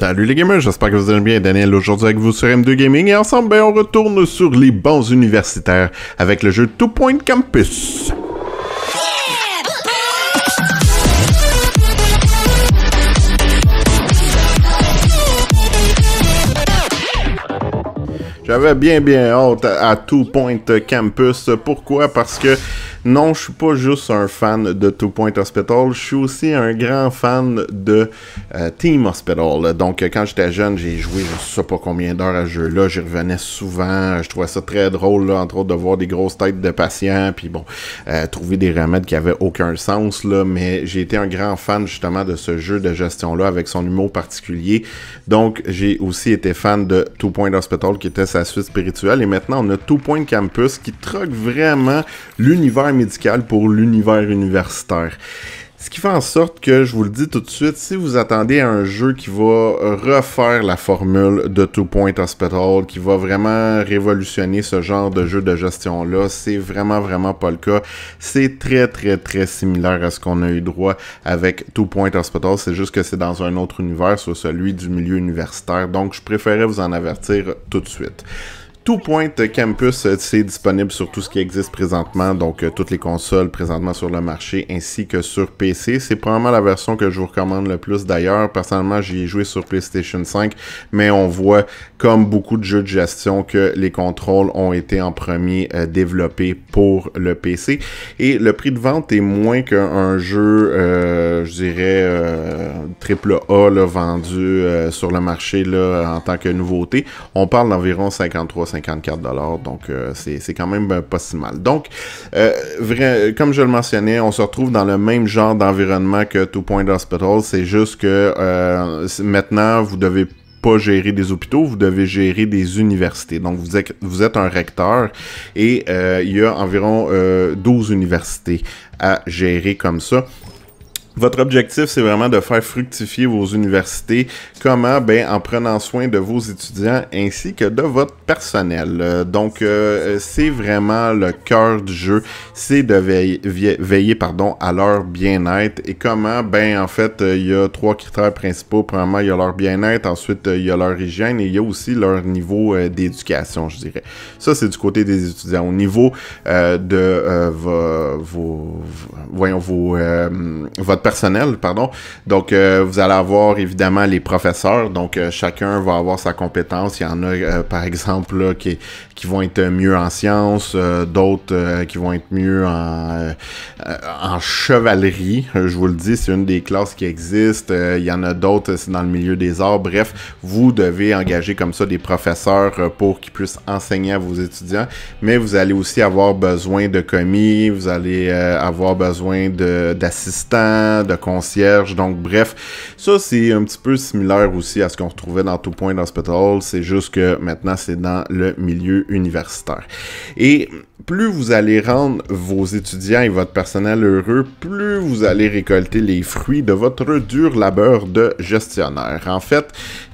Salut les gamers, j'espère que vous allez bien. Daniel aujourd'hui avec vous sur M2 Gaming et ensemble, ben, on retourne sur les bancs universitaires avec le jeu Two Point Campus. J'avais bien bien honte à Two Point Campus. Pourquoi? Parce que non, je suis pas juste un fan de Two Point Hospital, je suis aussi un grand fan de euh, Team Hospital. Donc, quand j'étais jeune, j'ai joué je sais pas combien d'heures à ce jeu-là, j'y revenais souvent, je trouvais ça très drôle, entre autres, de voir des grosses têtes de patients, puis bon, euh, trouver des remèdes qui avaient aucun sens, là, mais j'ai été un grand fan justement de ce jeu de gestion-là avec son humour particulier. Donc, j'ai aussi été fan de Two Point Hospital qui était sa suite spirituelle, et maintenant, on a Two Point Campus qui troque vraiment l'univers médical pour l'univers universitaire. Ce qui fait en sorte que, je vous le dis tout de suite, si vous attendez un jeu qui va refaire la formule de Two Point Hospital, qui va vraiment révolutionner ce genre de jeu de gestion-là, c'est vraiment, vraiment pas le cas. C'est très, très, très similaire à ce qu'on a eu droit avec Two Point Hospital. C'est juste que c'est dans un autre univers, soit celui du milieu universitaire. Donc, je préférais vous en avertir tout de suite. Tout Point Campus, euh, c'est disponible sur tout ce qui existe présentement, donc euh, toutes les consoles présentement sur le marché ainsi que sur PC. C'est probablement la version que je vous recommande le plus d'ailleurs. Personnellement, j'y ai joué sur PlayStation 5, mais on voit, comme beaucoup de jeux de gestion, que les contrôles ont été en premier euh, développés pour le PC. Et le prix de vente est moins qu'un jeu, je dirais, triple A vendu sur le marché là, en tant que nouveauté. On parle d'environ 53 54$. Donc, euh, c'est quand même euh, pas si mal. Donc, euh, comme je le mentionnais, on se retrouve dans le même genre d'environnement que Two Point Hospital. C'est juste que maintenant, vous devez pas gérer des hôpitaux, vous devez gérer des universités. Donc, vous êtes, vous êtes un recteur et il y a environ 12 universités à gérer comme ça. Votre objectif, c'est vraiment de faire fructifier vos universités. Comment ben, En prenant soin de vos étudiants ainsi que de votre personnel. Euh, donc, euh, euh, c'est vraiment le cœur du jeu. C'est de veiller, pardon, à leur bien-être. Et comment ben, En fait, il y a trois critères principaux. Premièrement, il y a leur bien-être. Ensuite, il y a leur hygiène. Et il y a aussi leur niveau d'éducation, je dirais. Ça, c'est du côté des étudiants. Au niveau de vos, voyons, votre personnel, personnel, pardon. Donc, euh, vous allez avoir évidemment les professeurs. Donc, euh, chacun va avoir sa compétence. Il y en a, euh, par exemple, qui, vont être mieux en sciences, d'autres qui vont être mieux en, chevalerie. Je vous le dis, c'est une des classes qui existe. Il y en a d'autres, dans le milieu des arts. Bref, vous devez engager comme ça des professeurs pour qu'ils puissent enseigner à vos étudiants. Mais vous allez aussi avoir besoin de commis, vous allez avoir besoin d'assistants de concierge, Donc, bref, ça, c'est un petit peu similaire aussi à ce qu'on retrouvait dans tout Point Hospital. C'est juste que maintenant, c'est dans le milieu universitaire. Et plus vous allez rendre vos étudiants et votre personnel heureux, plus vous allez récolter les fruits de votre dur labeur de gestionnaire. En fait,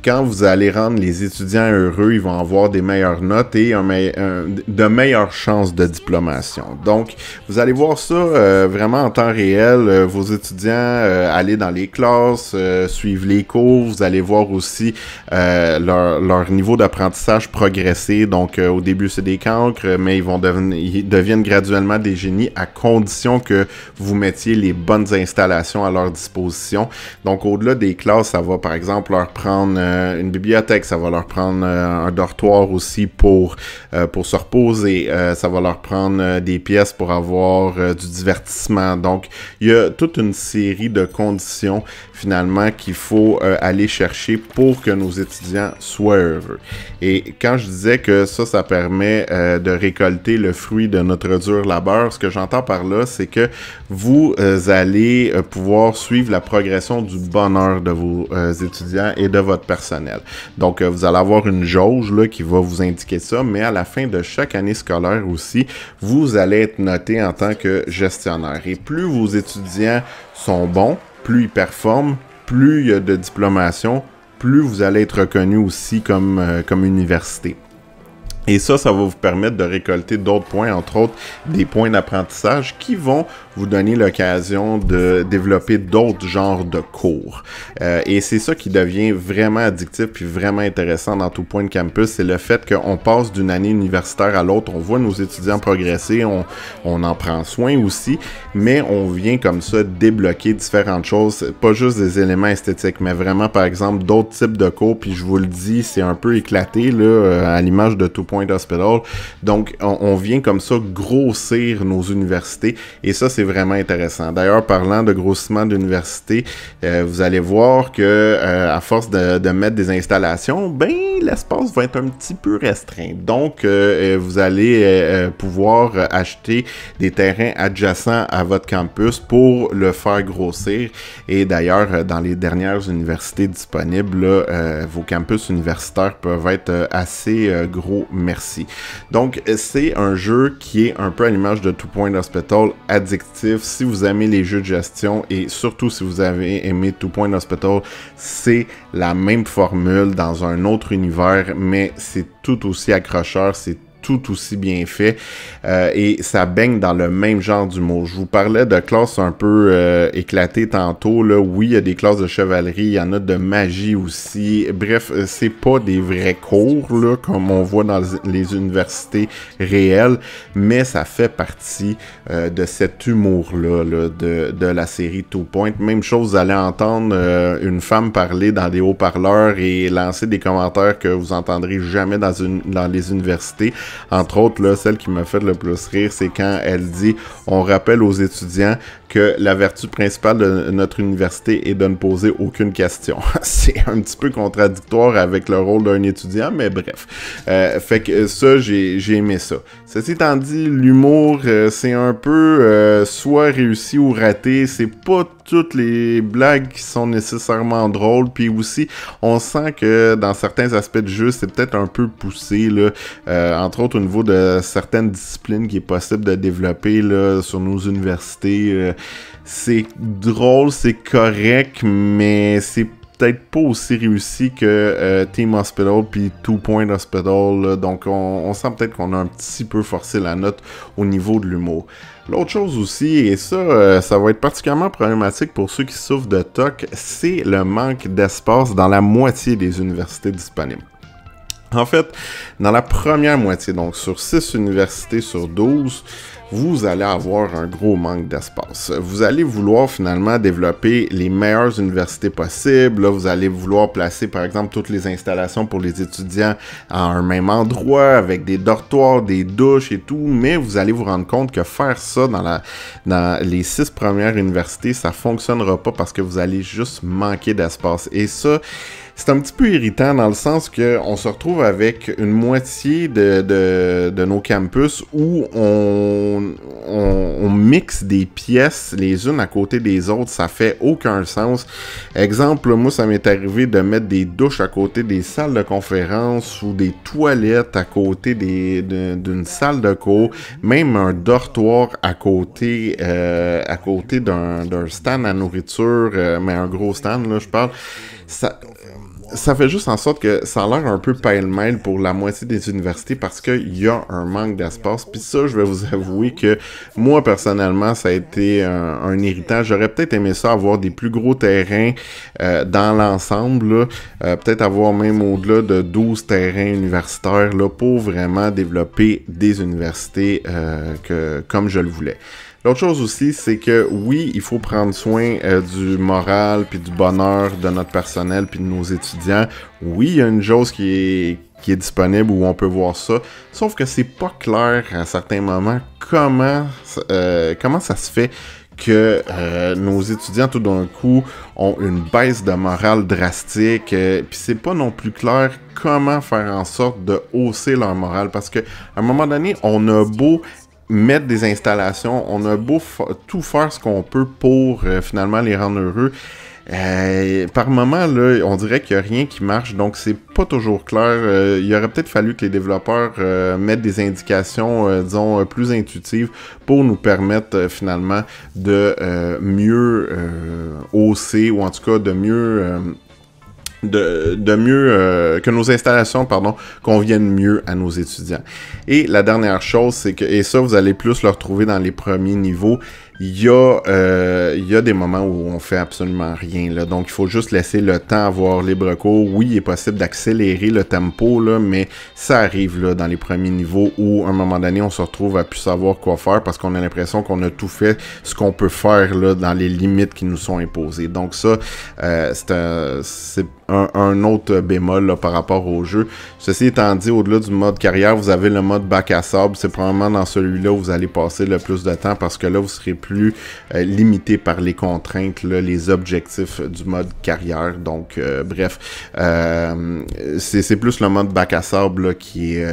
quand vous allez rendre les étudiants heureux, ils vont avoir des meilleures notes et de meilleures chances de diplomation. Donc, vous allez voir ça euh, vraiment en temps réel. Euh, vos étudiants euh, aller dans les classes, euh, suivre les cours, vous allez voir aussi euh, leur, niveau d'apprentissage progresser. Donc au début c'est des cancres, mais ils vont devenir deviennent graduellement des génies à condition que vous mettiez les bonnes installations à leur disposition. Donc au-delà des classes, ça va par exemple leur prendre une bibliothèque, ça va leur prendre un dortoir aussi pour, pour se reposer, ça va leur prendre des pièces pour avoir du divertissement. Donc il y a toute une de conditions finalement qu'il faut euh, aller chercher pour que nos étudiants soient heureux. Et quand je disais que ça, ça permet euh, de récolter le fruit de notre dur labeur, ce que j'entends par là, c'est que vous euh, allez pouvoir suivre la progression du bonheur de vos étudiants et de votre personnel. Donc, vous allez avoir une jauge là, qui va vous indiquer ça, mais à la fin de chaque année scolaire aussi, vous allez être noté en tant que gestionnaire. Et plus vos étudiants sont bons, plus ils performent, plus il y a de diplomation, plus vous allez être reconnu aussi comme, euh, comme université. Et ça, ça va vous permettre de récolter d'autres points, entre autres des points d'apprentissage qui vont vous donner l'occasion de développer d'autres genres de cours. Euh, et c'est ça qui devient vraiment addictif puis vraiment intéressant dans tout point de campus, c'est le fait qu'on passe d'une année universitaire à l'autre, on voit nos étudiants progresser, on, on en prend soin aussi, mais on vient comme ça débloquer différentes choses, pas juste des éléments esthétiques, mais vraiment par exemple d'autres types de cours, puis je vous le dis, c'est un peu éclaté là, à l'image de tout point Point Donc, on, vient comme ça grossir nos universités et ça, c'est vraiment intéressant. D'ailleurs, parlant de grossissement d'université, euh, vous allez voir que euh, à force de, mettre des installations, ben l'espace va être un petit peu restreint. Donc, euh, vous allez pouvoir acheter des terrains adjacents à votre campus pour le faire grossir. Et d'ailleurs, dans les dernières universités disponibles, vos campus universitaires peuvent être assez gros, merci. Donc, c'est un jeu qui est un peu à l'image de Two Point Hospital, addictif. Si vous aimez les jeux de gestion et surtout si vous avez aimé Two Point Hospital, c'est la même formule dans un autre univers, mais c'est tout aussi accrocheur, c'est tout aussi bien fait euh, et ça baigne dans le même genre d'humour. Je vous parlais de classes un peu euh, éclatées tantôt. Là. Oui, il y a des classes de chevalerie, il y en a de magie aussi. Bref, euh, c'est pas des vrais cours là, comme on voit dans les universités réelles, mais ça fait partie de cet humour-là de, de, la série Two Point. Même chose, vous allez entendre une femme parler dans des haut-parleurs et lancer des commentaires que vous entendrez jamais dans, une, dans les universités. Entre autres, celle qui m'a fait le plus rire, c'est quand elle dit on rappelle aux étudiants que la vertu principale de notre université est de ne poser aucune question. c'est un petit peu contradictoire avec le rôle d'un étudiant, mais bref. Euh, fait que ça, j'ai aimé ça. Ceci étant dit, l'humour, euh, c'est un peu euh, soit réussi ou raté. C'est pas toutes les blagues qui sont nécessairement drôles. Puis aussi, on sent que dans certains aspects du jeu, c'est peut-être un peu poussé, là, euh, entre autres au niveau de certaines disciplines qui est possible de développer là, sur nos universités. Euh, c'est drôle, c'est correct, mais c'est peut-être pas aussi réussi que euh, Team Hospital puis Two Point Hospital. Donc, on, sent peut-être qu'on a un petit peu forcé la note au niveau de l'humour. L'autre chose aussi, et ça, euh, ça va être particulièrement problématique pour ceux qui souffrent de TOC, c'est le manque d'espace dans la moitié des universités disponibles. En fait, dans la première moitié, donc sur 6 universités sur 12, vous allez avoir un gros manque d'espace. Vous allez vouloir finalement développer les meilleures universités possibles. vous allez vouloir placer par exemple toutes les installations pour les étudiants à un même endroit avec des dortoirs, des douches et tout, mais vous allez vous rendre compte que faire ça dans, la, dans les six premières universités, ça fonctionnera pas parce que vous allez juste manquer d'espace. Et ça, c'est un petit peu irritant dans le sens que on se retrouve avec une moitié de, de, de nos campus où on, on, mixe des pièces les unes à côté des autres. Ça fait aucun sens. Exemple, moi, ça m'est arrivé de mettre des douches à côté des salles de conférence ou des toilettes à côté d'une salle de cours, même un dortoir à côté, euh, à côté d'un stand à nourriture, euh, mais un gros stand, là, je parle. Ça, ça fait juste en sorte que ça a l'air un peu pêle-mêle pour la moitié des universités parce qu'il y a un manque d'espace. Puis ça, je vais vous avouer que moi, personnellement, ça a été un, irritant. héritage. J'aurais peut-être aimé ça, avoir des plus gros terrains euh, dans l'ensemble. Euh, peut-être avoir même au-delà de 12 terrains universitaires là, pour vraiment développer des universités euh, que, comme je le voulais. L'autre chose aussi, c'est que oui, il faut prendre soin euh, du moral puis du bonheur de notre personnel puis de nos étudiants. Oui, il y a une chose qui est, disponible où on peut voir ça. Sauf que c'est pas clair à certains moments comment, euh, comment ça se fait que euh, nos étudiants tout d'un coup ont une baisse de morale drastique puis c'est pas non plus clair comment faire en sorte de hausser leur morale parce que un moment donné on a beau mettre des installations, on a beau tout faire ce qu'on peut pour euh, finalement les rendre heureux. Euh, par moment, là, on dirait qu'il n'y a rien qui marche, donc c'est pas toujours clair. Euh, il aurait peut-être fallu que les développeurs euh, mettent des indications, euh, disons, plus intuitives pour nous permettre finalement de mieux hausser ou en tout cas de mieux de, mieux, euh, que nos installations, pardon, conviennent mieux à nos étudiants. Et la dernière chose, c'est que, et ça, vous allez plus le retrouver dans les premiers niveaux, il y, a, euh, il y a des moments où on fait absolument rien. Là. Donc, il faut juste laisser le temps avoir les cours. Oui, il est possible d'accélérer le tempo, là, mais ça arrive là, dans les premiers niveaux où, à un moment donné, on se retrouve à plus savoir quoi faire parce qu'on a l'impression qu'on a tout fait ce qu'on peut faire là, dans les limites qui nous sont imposées. Donc, ça, euh, c'est un, autre bémol par rapport au jeu. Ceci étant dit, au-delà du mode carrière, vous avez le mode bac à sable. C'est probablement dans celui-là où vous allez passer le plus de temps parce que là, vous serez plus plus euh, limité par les contraintes, les objectifs du mode carrière. Donc, euh, bref, euh, c'est plus le mode bac à sable qui, est,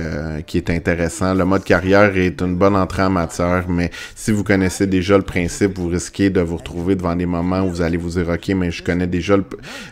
qui est intéressant. Le mode carrière est une bonne entrée en matière, mais si vous connaissez déjà le principe, vous risquez de vous retrouver devant des moments où vous allez vous dire, OK, mais je connais déjà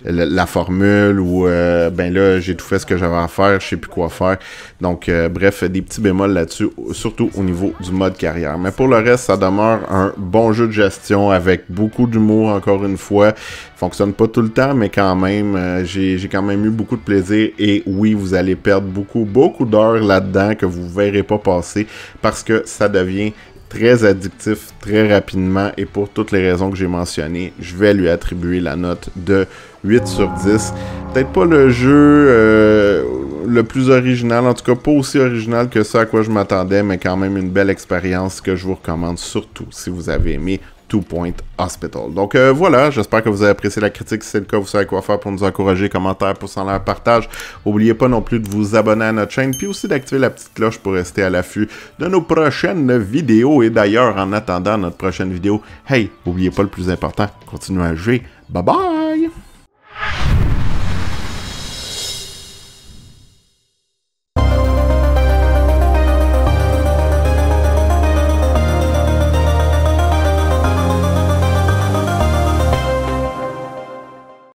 la formule ou, ben là, j'ai tout fait ce que j'avais à faire, je sais plus quoi faire. Donc, bref, des petits bémols là-dessus, surtout au niveau du mode carrière. Mais pour le reste, ça demeure un bon jeu de gestion avec beaucoup d'humour, encore une fois. Fonctionne pas tout le temps, mais quand même, euh, j'ai quand même eu beaucoup de plaisir. Et oui, vous allez perdre beaucoup, beaucoup d'heures là-dedans que vous verrez pas passer parce que ça devient très addictif très rapidement et pour toutes les raisons que j'ai mentionnées, je vais lui attribuer la note de 8 sur 10. Peut-être pas le jeu... Euh, le plus original, en tout cas pas aussi original que ça à quoi je m'attendais, mais quand même une belle expérience que je vous recommande surtout si vous avez aimé Two Point Hospital. Donc euh, voilà, j'espère que vous avez apprécié la critique. Si c'est le cas, vous savez quoi faire pour nous encourager. Commentaires, pouces en l'air, partage. N'oubliez pas non plus de vous abonner à notre chaîne, puis aussi d'activer la petite cloche pour rester à l'affût de nos prochaines vidéos. Et d'ailleurs, en attendant notre prochaine vidéo, hey, n'oubliez pas le plus important, continuez à jouer. Bye bye!